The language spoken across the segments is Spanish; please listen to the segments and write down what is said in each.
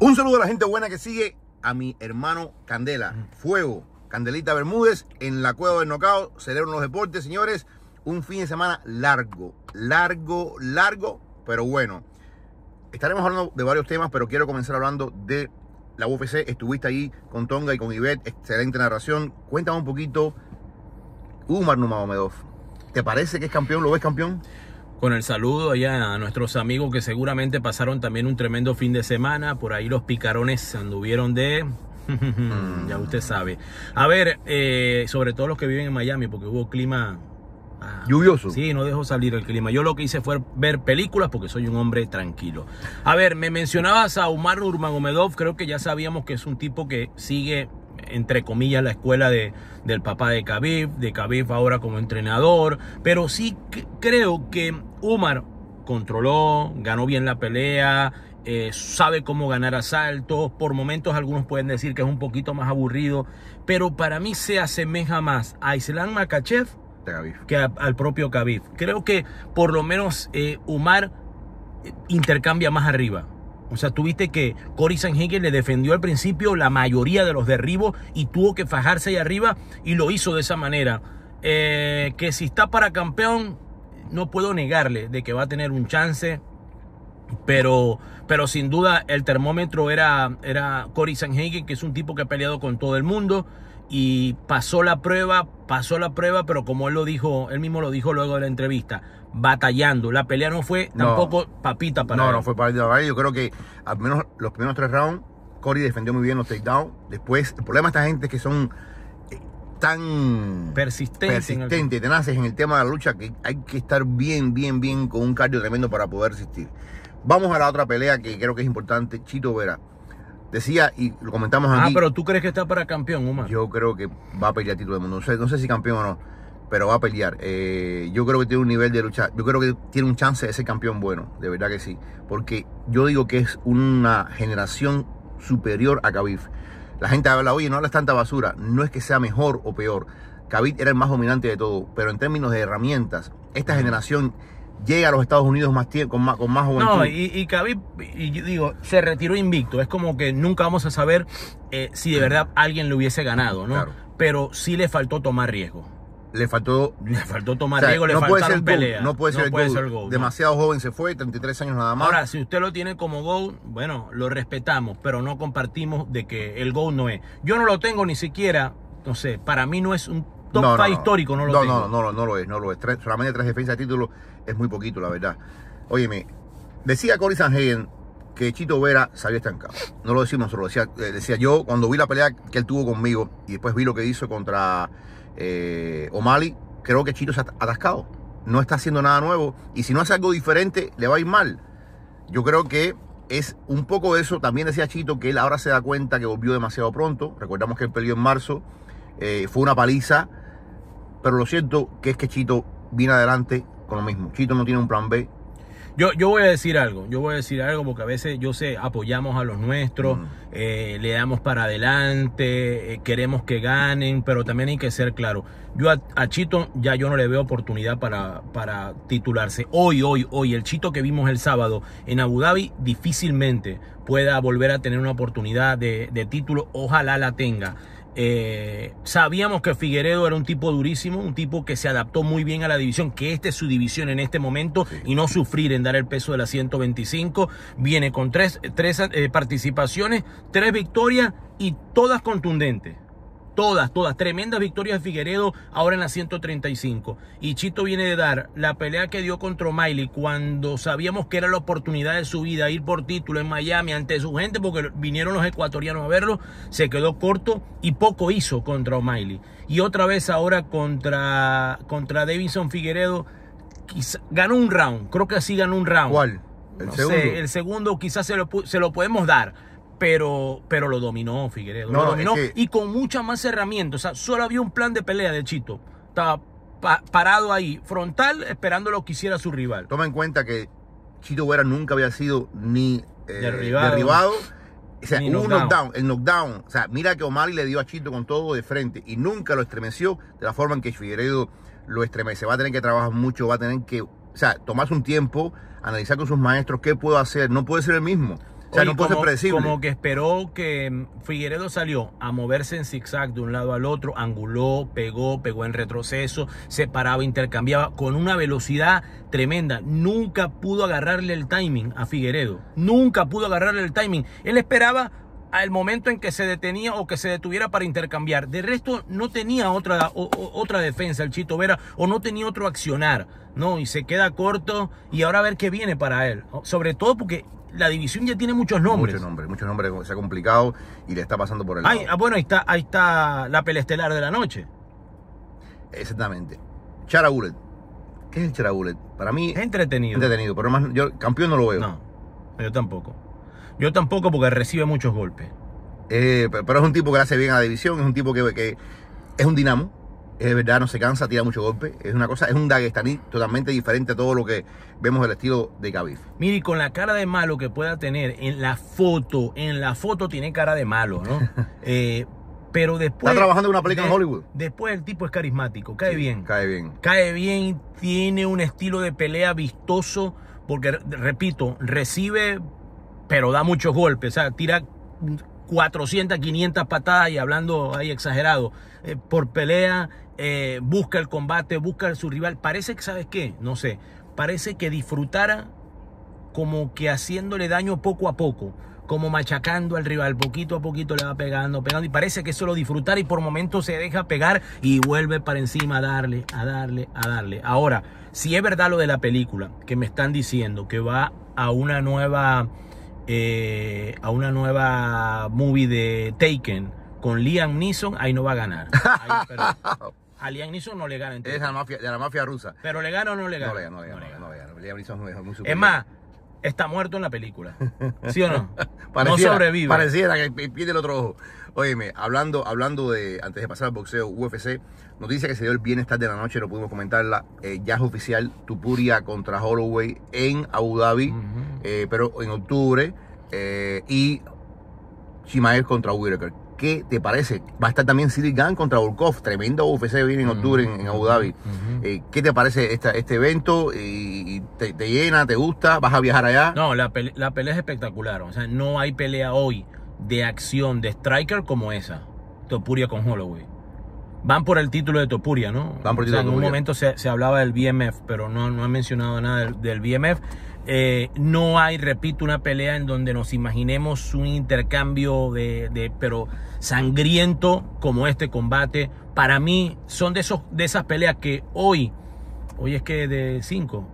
Un saludo a la gente buena que sigue a mi hermano Candela, Fuego, Candelita Bermúdez, en la Cueva del Nocao, Celebro los deportes, señores. Un fin de semana largo, largo, largo, pero bueno. Estaremos hablando de varios temas, pero quiero comenzar hablando de la UFC. Estuviste ahí con Tonga y con Ivette, excelente narración. Cuéntame un poquito, Umar Numamedov, ¿te parece que es campeón? ¿Lo ves campeón? con el saludo allá a nuestros amigos que seguramente pasaron también un tremendo fin de semana. Por ahí los picarones anduvieron de ya usted sabe. A ver, eh, sobre todo los que viven en Miami, porque hubo clima ah, lluvioso. Sí, no dejó salir el clima. Yo lo que hice fue ver películas porque soy un hombre tranquilo. A ver, me mencionabas a Omar Urmagomedov, creo que ya sabíamos que es un tipo que sigue entre comillas, la escuela de, del papá de Khabib, de Khabib ahora como entrenador, pero sí creo que Umar controló, ganó bien la pelea, eh, sabe cómo ganar asaltos, por momentos algunos pueden decir que es un poquito más aburrido, pero para mí se asemeja más a Islam Makachev que al propio Khabib. Creo que por lo menos eh, Umar eh, intercambia más arriba. O sea, tuviste que Cory Sanhagen le defendió al principio la mayoría de los derribos y tuvo que fajarse ahí arriba y lo hizo de esa manera. Eh, que si está para campeón, no puedo negarle de que va a tener un chance. Pero, pero sin duda el termómetro era, era Cory Sanhagen, que es un tipo que ha peleado con todo el mundo y pasó la prueba, pasó la prueba, pero como él lo dijo, él mismo lo dijo luego de la entrevista, batallando. La pelea no fue tampoco papita para no, No, no fue papita para él. Yo creo que al menos los primeros tres rounds, Corey defendió muy bien los takedowns. Después, el problema de esta gente es que son eh, tan persistentes, tenaces en el tema de la lucha que hay que estar bien, bien, bien con un cardio tremendo para poder resistir. Vamos a la otra pelea que creo que es importante, Chito Vera decía, y lo comentamos ah, aquí. Ah, pero tú crees que está para campeón, Omar. Yo creo que va a pelear título de mundo. No sé, no sé si campeón o no, pero va a pelear. Eh, yo creo que tiene un nivel de lucha. Yo creo que tiene un chance de ser campeón bueno, de verdad que sí. Porque yo digo que es una generación superior a Khabib. La gente habla, oye, no hablas tanta basura. No es que sea mejor o peor. Khabib era el más dominante de todo, pero en términos de herramientas, esta generación llega a los Estados Unidos con más, con No, y, y y digo, se retiró invicto. Es como que nunca vamos a saber eh, si de verdad alguien le hubiese ganado, ¿no? Pero sí le faltó tomar riesgo. Le faltó, le faltó tomar riesgo, le puede ser No puede ser, el, Demasiado joven se fue, 33 años nada más. Ahora, si usted lo tiene como Gol bueno, lo respetamos, pero no compartimos de que el Gol no es. Yo no lo tengo ni siquiera, no sé, para mí no es un top no, no, no, histórico, no lo no, No, no, no, lo es, no lo es. solamente tres defensas de título es muy poquito, la verdad. Óyeme, decía Cory Sanhagen que Chito Vera Salió estancado. No lo decimos nosotros, lo decía, eh, decía yo cuando vi la pelea que él tuvo conmigo y después vi lo que hizo contra eh, O'Malley, creo que Chito se ha atascado. No está haciendo nada nuevo y si no hace algo diferente, le va a ir mal. Yo creo que es un poco eso. También decía Chito que él ahora se da cuenta que volvió demasiado pronto. Recordamos que él peleó en marzo. Eh, fue una paliza pero lo siento que es que Chito viene adelante con lo mismo. Chito no tiene un plan B. Yo, yo voy a decir algo, yo voy a decir algo porque a veces yo sé, apoyamos a los nuestros, mm. eh, le damos para adelante, eh, queremos que ganen, pero también hay que ser claro. Yo a, a, Chito ya yo no le veo oportunidad para, para titularse. Hoy, hoy, hoy, el Chito que vimos el sábado en Abu Dhabi difícilmente pueda volver a tener una oportunidad de, de título, ojalá la tenga. Eh, sabíamos que Figueredo era un tipo durísimo, un tipo que se adaptó muy bien a la división, que esta es su división en este momento y no sufrir en dar el peso de la 125. Viene con tres, eh, participaciones, tres victorias y todas contundentes. Todas, todas. Tremendas victorias de Figueredo ahora en la 135. Y Chito viene de dar la pelea que dio contra O'Malley cuando sabíamos que era la oportunidad de su vida, ir por título en Miami ante su gente, porque vinieron los ecuatorianos a verlo. Se quedó corto y poco hizo contra O'Malley. Y otra vez ahora contra, contra Davidson Figueredo. Quizá, ganó un round. Creo que así ganó un round. ¿Cuál? ¿El segundo? el segundo quizás se lo, se lo podemos dar pero, pero lo dominó Figueredo. lo dominó y con muchas más herramientas. O sea, solo había un plan de pelea de Chito. Estaba parado ahí, frontal, esperando lo que hiciera su rival. Toma en cuenta que Chito Guerra nunca había sido ni eh, derribado. O sea, un knockdown, el knockdown. O sea, mira que Omar le dio a Chito con todo de frente y nunca lo estremeció de la forma en que Figueredo lo estremece. Va a tener que trabajar mucho, va a tener que, o sea, tomarse un tiempo, analizar con sus maestros qué puedo hacer. No puede ser el mismo como, que esperó que mm, Figueredo salió a moverse en zigzag de un lado al otro, anguló, pegó, pegó en retroceso, se paraba, intercambiaba con una velocidad tremenda. Nunca pudo agarrarle el timing a Figueredo. Nunca pudo agarrarle el timing. Él esperaba al momento en que se detenía o que se detuviera para intercambiar. De resto, no tenía otra, otra defensa el Chito Vera o no tenía otro accionar. No, y se queda corto y ahora a ver qué viene para él. Sobre todo porque la división ya tiene muchos nombres. Muchos nombres, muchos nombres, se ha complicado y le está pasando por el ah, bueno, ahí está, ahí está la pelestelar de la noche. Exactamente. Chara Bullet. ¿Qué es el Chara Para mí... Es entretenido. Entretenido, pero más, yo campeón no lo veo. No, yo tampoco. Yo tampoco porque recibe muchos golpes. Eh, pero es un tipo que hace bien a la división, es un tipo que, que es un dinamo es verdad, no se cansa, tira mucho golpe. Es una cosa, es un Dagestaní totalmente diferente a todo lo que vemos del estilo de Khabib. Mire, con la cara de malo que pueda tener en la foto, en la foto tiene cara de malo, ¿no? Eh, pero después. Está trabajando en una película en Hollywood. Después el tipo es carismático, cae bien. Cae bien. Cae bien, tiene un estilo de pelea vistoso, porque, repito, recibe, pero da muchos golpes. O sea, tira 400, 500 patadas y hablando ahí exagerado. Eh, por pelea eh, busca el combate, busca su rival. Parece que, ¿sabes qué? No sé. Parece que disfrutara como que haciéndole daño poco a poco, como machacando al rival, poquito a poquito le va pegando, pegando, y parece que eso lo disfrutar y por momentos se deja pegar y vuelve para encima a darle, a darle, a darle. Ahora, si es verdad lo de la película, que me están diciendo que va a una nueva, eh, a una nueva movie de Taken con Liam Neeson, ahí no va a ganar. Ahí, a Liam no le gana. Es de la, mafia, de la mafia rusa. Pero le gana o no le gana. No le gana, no le gana. No No es muy superior. Es más, está muerto en la película. ¿Sí o no? no sobrevive. Pareciera que pierde el otro ojo. Óyeme, hablando, hablando de, antes de pasar al boxeo, UFC, noticia que se dio el bienestar de la noche, no pudimos comentarla, eh, ya oficial, Tupuria contra Holloway en Abu Dhabi, eh, pero en octubre, eh, y Chimaev contra Whitaker. ¿Qué te parece? Va a estar también Cyril contra Volkov, tremendo UFC viene en octubre en, Abu Dhabi. Eh, ¿Qué te parece este evento? te, llena? ¿Te gusta? ¿Vas a viajar allá? No, la, pelea es espectacular. O sea, no hay pelea hoy de acción de striker como esa. Topuria con Holloway. Van por el título de Topuria, ¿no? en un momento se, hablaba del BMF, pero no, han mencionado nada del BMF. Eh, no hay, repito, una pelea en donde nos imaginemos un intercambio de, pero sangriento como este combate. Para mí son de, esos, de esas peleas que hoy, hoy es que de 5,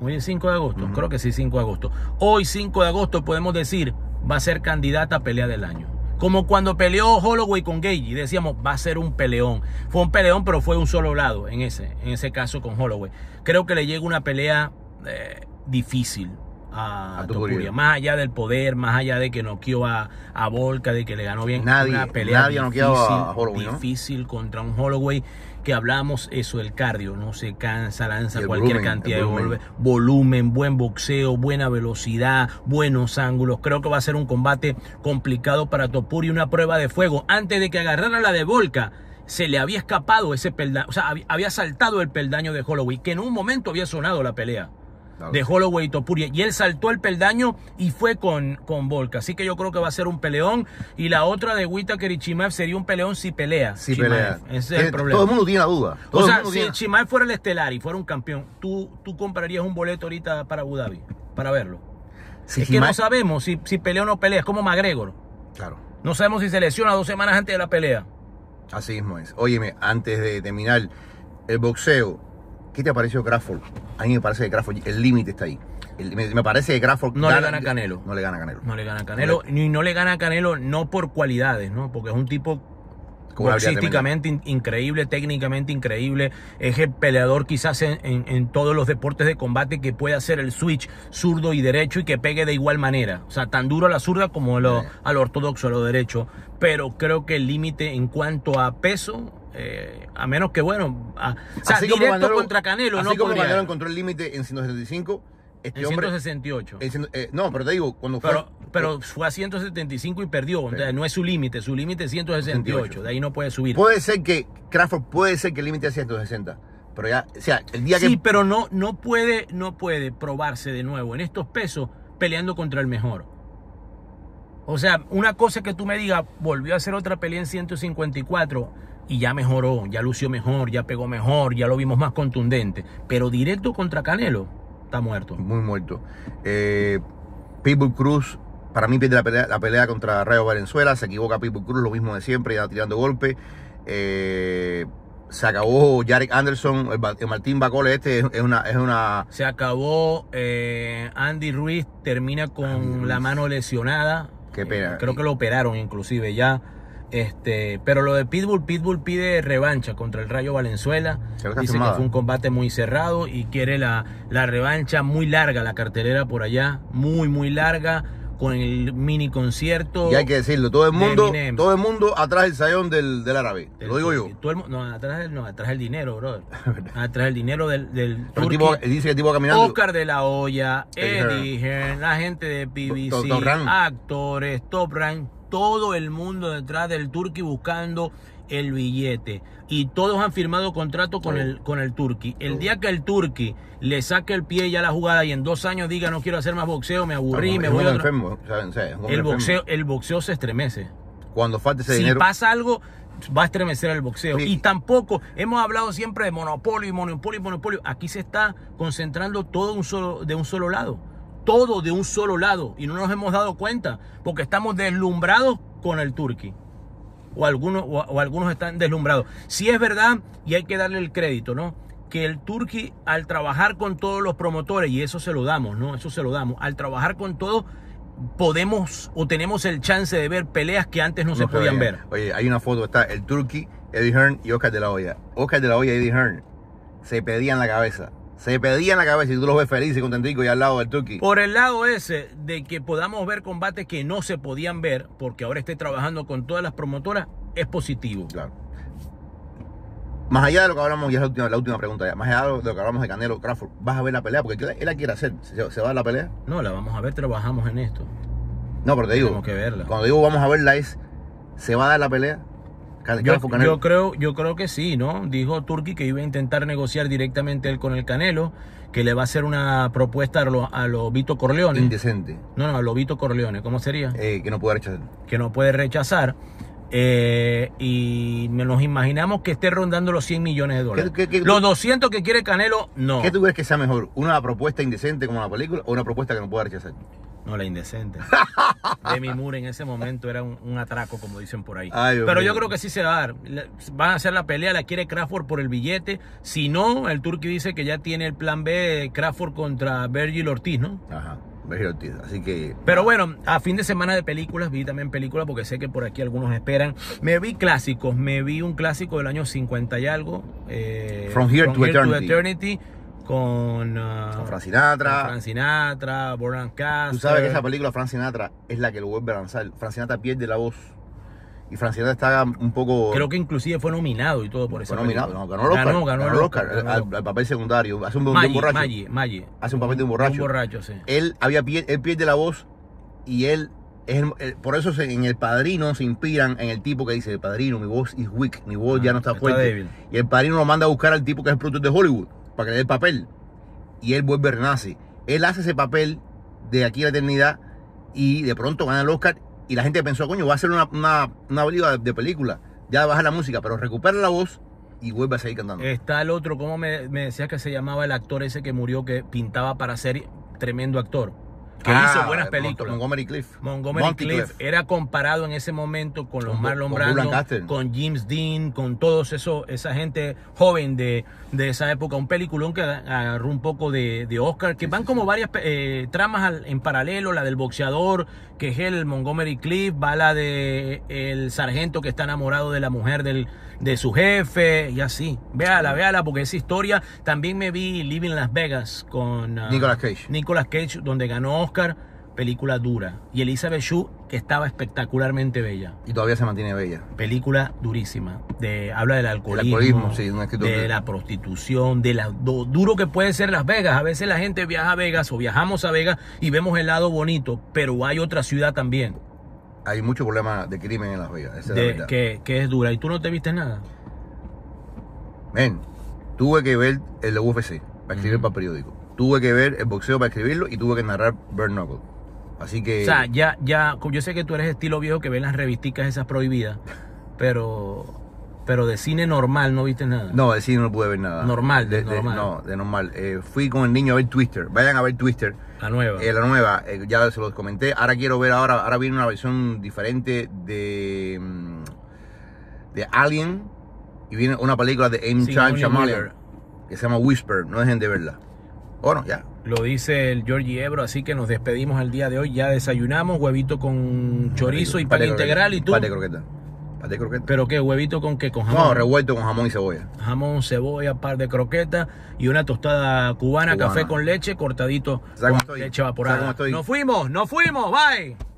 hoy es 5 de agosto, creo que sí, 5 de agosto. Hoy 5 de agosto podemos decir va a ser candidata a pelea del año. Como cuando peleó Holloway con y decíamos, va a ser un peleón. Fue un peleón, pero fue un solo lado en ese, en ese caso con Holloway. Creo que le llega una pelea eh, difícil a, Topuria. Más allá del poder, más allá de que no a, a Volca, de que le ganó bien nadie, una pelea difícil, a difícil contra un Holloway que hablamos eso, el cardio, no se cansa, lanza cualquier cantidad de volumen. volumen, buen boxeo, buena velocidad, buenos ángulos. Creo que va a ser un combate complicado para Topuri, una prueba de fuego. Antes de que agarrara la de Volca, se le había escapado ese peldaño, o sea, había saltado el peldaño de Holloway, que en un momento había sonado la pelea de Holloway y Topuria. Y él saltó el peldaño y fue con, con Volca. Así que yo creo que va a ser un peleón. Y la otra de Whitaker y sería un peleón si pelea. Si pelea. el eh, problema. Todo el mundo tiene la duda. o sea, si tiene... fuera el estelar y fuera un campeón, ¿tú, ¿tú comprarías un boleto ahorita para Abu Dhabi? Para verlo. Si es que no sabemos si, si pelea o no pelea. Es como McGregor. Claro. No sabemos si se lesiona dos semanas antes de la pelea. Así mismo es. Óyeme, antes de terminar, el boxeo ¿Qué te pareció Grafford? A mí me parece que Crawford, el límite está ahí. me, parece que Crawford no le gana Canelo. No le gana Canelo. No le gana Canelo. Y Ni no le gana Canelo no por cualidades, ¿no? Porque es un tipo Boxísticamente increíble, técnicamente increíble. Es peleador quizás en, todos los deportes de combate que puede hacer el switch zurdo y derecho y que pegue de igual manera. O sea, tan duro a la zurda como lo, al ortodoxo, a lo derecho. Pero creo que el límite en cuanto a peso eh, a menos que, bueno, a, o sea, directo contra Canelo, así Canelo encontró el límite en 175, 168. Este eh, no, pero te digo, cuando fue. Pero, fue a 175 y perdió. O sea, no es su límite. Su límite es 168. De ahí no puede subir. Puede ser que, Crawford, puede ser que el límite es 160. Pero ya, o sea, el día sí, que. Sí, pero no, no, puede, no puede probarse de nuevo en estos pesos peleando contra el mejor. O sea, una cosa que tú me digas, volvió a hacer otra pelea en 154 y ya mejoró, ya lució mejor, ya pegó mejor, ya lo vimos más contundente. Pero directo contra Canelo. Está muerto. Muy muerto. Eh, People Cruz, para mí pierde la pelea, la pelea contra Rayo Valenzuela. Se equivoca People Cruz, lo mismo de siempre, ya tirando golpe eh, se acabó Jarek Anderson, el, Martín Bacole este es una, es una... Se acabó eh, Andy Ruiz, termina con la mano lesionada. Qué pena. creo que lo operaron inclusive ya. Este, pero lo de Pitbull, Pitbull pide revancha contra el Rayo Valenzuela. Dice que fue un combate muy cerrado y quiere la, revancha muy larga, la cartelera por allá, muy, muy larga con el mini concierto. Y hay que decirlo, todo el mundo, todo el mundo atrás del sayón del, árabe. te lo digo yo. no, atrás del, no, atrás del dinero, brother. atrás del dinero del, del tipo, dice que tipo caminando. Oscar de la Hoya, Eddie la gente de PBC, actores, Top Rank todo el mundo detrás del Turqui buscando el billete. Y todos han firmado contrato con el, con el Turqui. El día que el Turqui le saque el pie ya la jugada y en dos años diga no quiero hacer más boxeo, me aburrí, me voy el, boxeo, el boxeo se estremece. Cuando falte ese si pasa algo, va a estremecer el boxeo. Y tampoco, hemos hablado siempre de monopolio y monopolio y monopolio. Aquí se está concentrando todo un solo, de un solo lado todo de un solo lado y no nos hemos dado cuenta porque estamos deslumbrados con el turqui. O algunos, o, algunos están deslumbrados. Si es verdad, y hay que darle el crédito, ¿no? Que el turqui, al trabajar con todos los promotores, y eso se lo damos, ¿no? Eso se lo damos. Al trabajar con todos, podemos o tenemos el chance de ver peleas que antes no, se podían ver. Oye, hay una foto, está el Turki, Eddie Hearn y Oscar de la Hoya. Oscar de la Hoya y Eddie Hearn se pedían la cabeza se pedían la cabeza y tú los ves feliz y contentico y al lado del tuki. Por el lado ese de que podamos ver combates que no se podían ver, porque ahora esté trabajando con todas las promotoras, es positivo. Claro. Más allá de lo que hablamos, y es la última, pregunta más allá de lo que hablamos de Canelo Crawford, ¿vas a ver la pelea? Porque él la quiere hacer. ¿Se, va a dar la pelea? No, la vamos a ver, trabajamos en esto. No, pero te digo. Tenemos que verla. Cuando digo vamos a verla es, ¿se va a dar la pelea? Yo, creo, yo creo que sí, ¿no? Dijo Turki que iba a intentar negociar directamente él con el Canelo, que le va a hacer una propuesta a Lobito a Corleone. Indecente. No, no, a Lobito Corleone, ¿cómo sería? Eh, que no puede rechazar. Que no puede rechazar. Eh, y nos imaginamos que esté rondando los 100 millones de dólares. los 200 que quiere Canelo, no. ¿Qué tú crees que sea mejor? ¿Una propuesta indecente como la película o una propuesta que no pueda rechazar? No, la indecente. Demi Moore en ese momento era un, atraco, como dicen por ahí. Pero yo creo que sí se va a dar. Van a hacer la pelea, la quiere Crawford por el billete. Si no, el Turki dice que ya tiene el plan B de Crawford contra Virgil Ortiz, ¿no? Ajá. Así que. Pero bueno, a fin de semana de películas, vi también películas porque sé que por aquí algunos esperan. Me vi clásicos, me vi un clásico del año 50 y algo. Eh, From Here, to Eternity. Con, ah, con Frank Sinatra. Frank Sinatra, Tú sabes que esa película, Frank Sinatra, es la que lo vuelve a lanzar. Frank Sinatra pierde la voz. Y Frank Sinatra está un poco. Creo que inclusive fue nominado y todo por eso. Fue nominado, ganó el Oscar. Ganó, el Oscar. Al, papel secundario. Hace un, papel de un borracho. Hace un papel de un borracho. Un borracho, sí. Él, pierde la voz y él es por eso en el padrino se inspiran en el tipo que dice, el padrino, mi voz es weak, mi voz ah, ya no está, fuerte. Y el padrino lo manda a buscar al tipo que es el productor de Hollywood para que le dé el papel. Y él vuelve renace. Él hace ese papel de aquí a la eternidad y de pronto gana el Oscar. Y la gente pensó, coño, va a ser una, una, de, película. Ya baja la música, pero recupera la voz y vuelve a seguir cantando. Está el otro, ¿cómo me, me decías que se llamaba el actor ese que murió, que pintaba para ser tremendo actor? que hizo ah, buenas películas. Montgomery Cliff. Montgomery Cliff, era comparado en ese momento con los Marlon Brando, con, James Dean, con todos eso, esa gente joven de, esa época. Un peliculón que agarró un poco de, de Oscar, que van como varias eh, tramas en paralelo, la del boxeador, que es el Montgomery Cliff, va la de el sargento que está enamorado de la mujer del, de su jefe y así. Véala, véala, porque esa historia también me vi Living Las Vegas con ah, Nicolas Cage. Nicolas Cage, donde ganó Oscar película dura. Y Elizabeth Shue, que estaba espectacularmente bella. Y todavía se mantiene bella. Película durísima. De, habla del alcoholismo. sí, de la prostitución, de lo duro que puede ser Las Vegas. A veces la gente viaja a Vegas o viajamos a Vegas y vemos el lado bonito, pero hay otra ciudad también. Hay mucho problema de crimen en Las Vegas. es la que, que es dura. ¿Y tú no te viste nada? Ven tuve que ver el UFC para escribir para periódico. Tuve que ver el boxeo para escribirlo y tuve que narrar Burn Knuckle. Así que. O sea, ya, ya, yo sé que tú eres estilo viejo que ve las revisticas esas prohibidas, pero. Pero de cine normal no viste nada. No, de cine no pude ver nada. Normal, de, normal. no, de normal. Eh, fui con el niño a ver Twister. Vayan a ver Twister. La nueva. Eh, la nueva, eh, ya se los comenté. Ahora quiero ver, ahora, ahora viene una versión diferente de, mm, de Alien. Y viene una película de M. Sí, que se llama Whisper. No dejen de verla. Bueno, oh, ya. Lo dice el Georgie Ebro, así que nos despedimos al día de hoy. Ya desayunamos, huevito con chorizo y pan integral y tú. de croqueta. de croqueta. Pero qué, huevito con qué, con jamón. No, revuelto con jamón y cebolla. Jamón, cebolla, par de croquetas y una tostada cubana, café con leche, cortadito con leche evaporada. Nos fuimos, nos fuimos, bye.